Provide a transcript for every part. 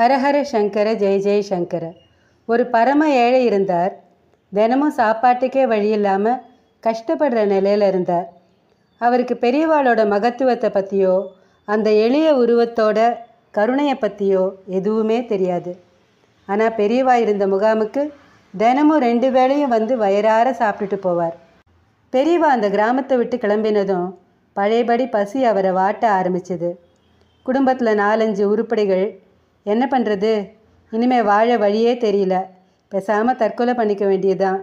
ஹரஹர சங்கர ஜெய ஜெய சங்கர ஒரு பரம ஏழை இருந்தார் தினமும் சாப்பாட்டுக்கே வழி இல்லாமல் கஷ்டப்படுற நிலையில் இருந்தார் அவருக்கு பெரியவாளோட மகத்துவத்தை பற்றியோ அந்த எளிய உருவத்தோட கருணையை பற்றியோ எதுவுமே தெரியாது ஆனால் பெரியவா இருந்த முகாமுக்கு தினமும் ரெண்டு வேளையும் வந்து வயிறார சாப்பிட்டுட்டு போவார் பெரியவா அந்த கிராமத்தை விட்டு கிளம்பினதும் பழையபடி பசி அவரை வாட்ட ஆரம்பிச்சது குடும்பத்தில் நாலஞ்சு உருப்படிகள் என்ன பண்ணுறது இனிமேல் வாழ வழியே தெரியல பேசாமல் தற்கொலை பண்ணிக்க வேண்டியதுதான்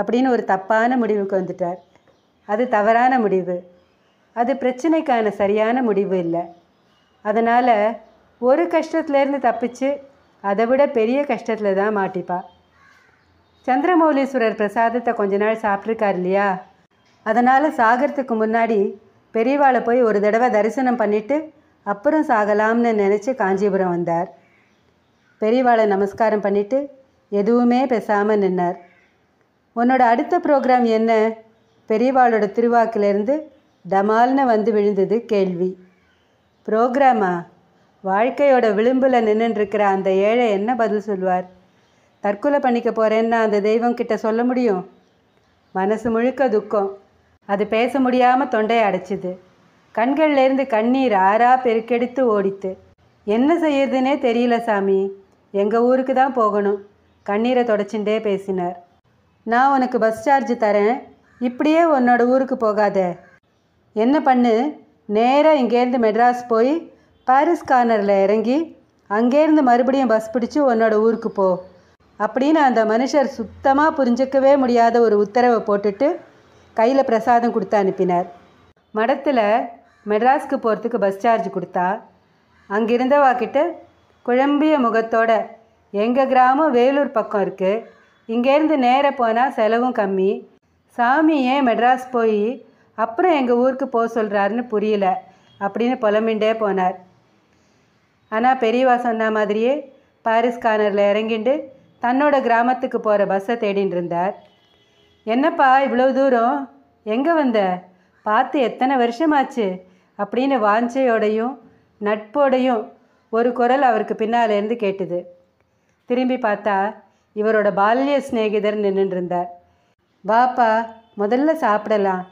அப்படின்னு ஒரு தப்பான முடிவுக்கு வந்துட்டார் அது தவறான முடிவு அது பிரச்சனைக்கான சரியான முடிவு இல்லை அதனால் ஒரு கஷ்டத்துலேருந்து தப்பிச்சு அதை விட பெரிய கஷ்டத்தில் தான் மாட்டிப்பா சந்திரமௌலீஸ்வரர் பிரசாதத்தை கொஞ்ச நாள் சாப்பிட்ருக்கார் இல்லையா அதனால் சாகிறதுக்கு முன்னாடி பெரியவாளை போய் ஒரு தடவை தரிசனம் பண்ணிவிட்டு அப்புறம் சாகலாம்னு நினச்சி காஞ்சிபுரம் வந்தார் பெரியவாளை நமஸ்காரம் பண்ணிவிட்டு எதுவுமே பேசாமல் நின்னார் உன்னோட அடுத்த ப்ரோக்ராம் என்ன பெரியவாளோட திருவாக்கிலேருந்து டமால்னு வந்து விழுந்தது கேள்வி ப்ரோக்ராமா வாழ்க்கையோட விளிம்பில் நின்றுருக்கிற அந்த ஏழை என்ன பதில் சொல்வார் தற்கொலை பண்ணிக்க போகிறேன்னா அந்த தெய்வம் கிட்ட சொல்ல முடியும் மனசு முழுக்க துக்கம் அது பேச முடியாமல் தொண்டையை அடைச்சிது கண்கள்லேருந்து கண்ணீர் ஆறா பெருக்கெடுத்து ஓடித்து என்ன செய்யறதுனே தெரியல சாமி எங்கள் ஊருக்கு தான் போகணும் கண்ணீரை தொடச்சுட்டே பேசினார் நான் உனக்கு பஸ் சார்ஜ் தரேன் இப்படியே உன்னோட ஊருக்கு போகாத என்ன பண்ணு நேராக இங்கேருந்து மெட்ராஸ் போய் பாரிஸ் கார்னரில் இறங்கி அங்கேருந்து மறுபடியும் பஸ் பிடிச்சி உன்னோட ஊருக்கு போ அப்படின்னு அந்த மனுஷர் சுத்தமாக புரிஞ்சிக்கவே முடியாத ஒரு உத்தரவை போட்டுட்டு கையில் பிரசாதம் கொடுத்து அனுப்பினார் மடத்தில் மெட்ராஸ்க்கு போகிறதுக்கு பஸ் சார்ஜ் கொடுத்தா அங்கிருந்தவா கிட்ட குழம்பிய முகத்தோட எங்கள் கிராமம் வேலூர் பக்கம் இருக்குது இங்கேருந்து நேர போனால் செலவும் கம்மி சாமி ஏன் மெட்ராஸ் போய் அப்புறம் எங்கள் ஊருக்கு போக சொல்கிறாருன்னு புரியல அப்படின்னு புலம்பின்ண்டே போனார் ஆனால் பெரியவா சொன்ன மாதிரியே பாரிஸ் கார்னரில் இறங்கிண்டு தன்னோட கிராமத்துக்கு போகிற பஸ்ஸை தேடின்னு இருந்தார் என்னப்பா இவ்வளோ தூரம் எங்கே வந்த பார்த்து எத்தனை வருஷமாச்சு அப்படின்னு வாஞ்சையோடையும் நட்போடையும் ஒரு குரல் அவருக்கு பின்னாலேருந்து கேட்டுது திரும்பி பார்த்தா இவரோட பால்ய சிநேகிதர் நின்றுருந்தார் வாப்பா முதல்ல சாப்பிடலாம்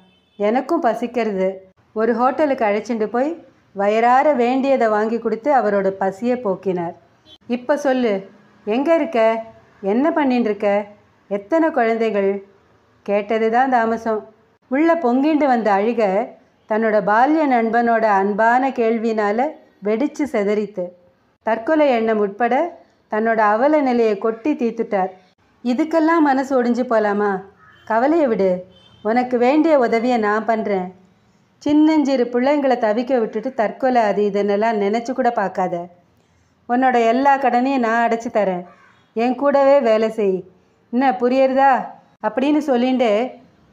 எனக்கும் பசிக்கிறது ஒரு ஹோட்டலுக்கு அழைச்சிட்டு போய் வயிறார வேண்டியதை வாங்கி கொடுத்து அவரோட பசியை போக்கினார் இப்போ சொல்லு எங்கே இருக்க என்ன பண்ணிட்டு இருக்க எத்தனை குழந்தைகள் கேட்டது தான் தாமசம் உள்ளே பொங்கிண்டு வந்த அழுக தன்னோட பால்ய நண்பனோட அன்பான கேள்வினால் வெடிச்சு செதறித்து தற்கொலை எண்ணம் உட்பட தன்னோட அவல நிலையை கொட்டி தீத்துட்டார் இதுக்கெல்லாம் மனசு ஒடிஞ்சு போலாமா கவலையை விடு உனக்கு வேண்டிய உதவியை நான் பண்ணுறேன் சின்னஞ்சிறு பிள்ளைங்களை தவிக்க விட்டுட்டு தற்கொலை அது இதனெல்லாம் நினச்சி கூட பார்க்காத உன்னோட எல்லா கடனையும் நான் அடைச்சி தரேன் என் கூடவே வேலை செய் என்ன புரியறதா அப்படின்னு சொல்லிண்டு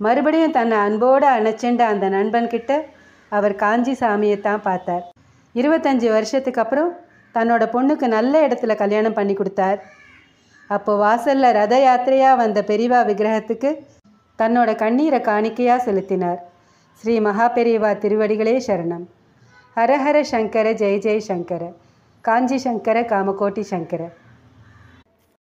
மறுபடியும் தன்னை அன்போடு அணைச்சேண்ட அந்த நண்பன்கிட்ட அவர் காஞ்சி சாமியை தான் பார்த்தார் இருபத்தஞ்சி வருஷத்துக்கு அப்புறம் தன்னோட பொண்ணுக்கு நல்ல இடத்துல கல்யாணம் பண்ணி கொடுத்தார் அப்போ வாசலில் ரத யாத்திரையாக வந்த பெரிவா விக்கிரகத்துக்கு தன்னோட கண்ணீரை காணிக்கையாக செலுத்தினார் ஸ்ரீ மகா பெரியவா திருவடிகளே சரணம் ஹரஹர சங்கர ஜெய ஜெய் சங்கர காஞ்சி சங்கர காமகோட்டி சங்கர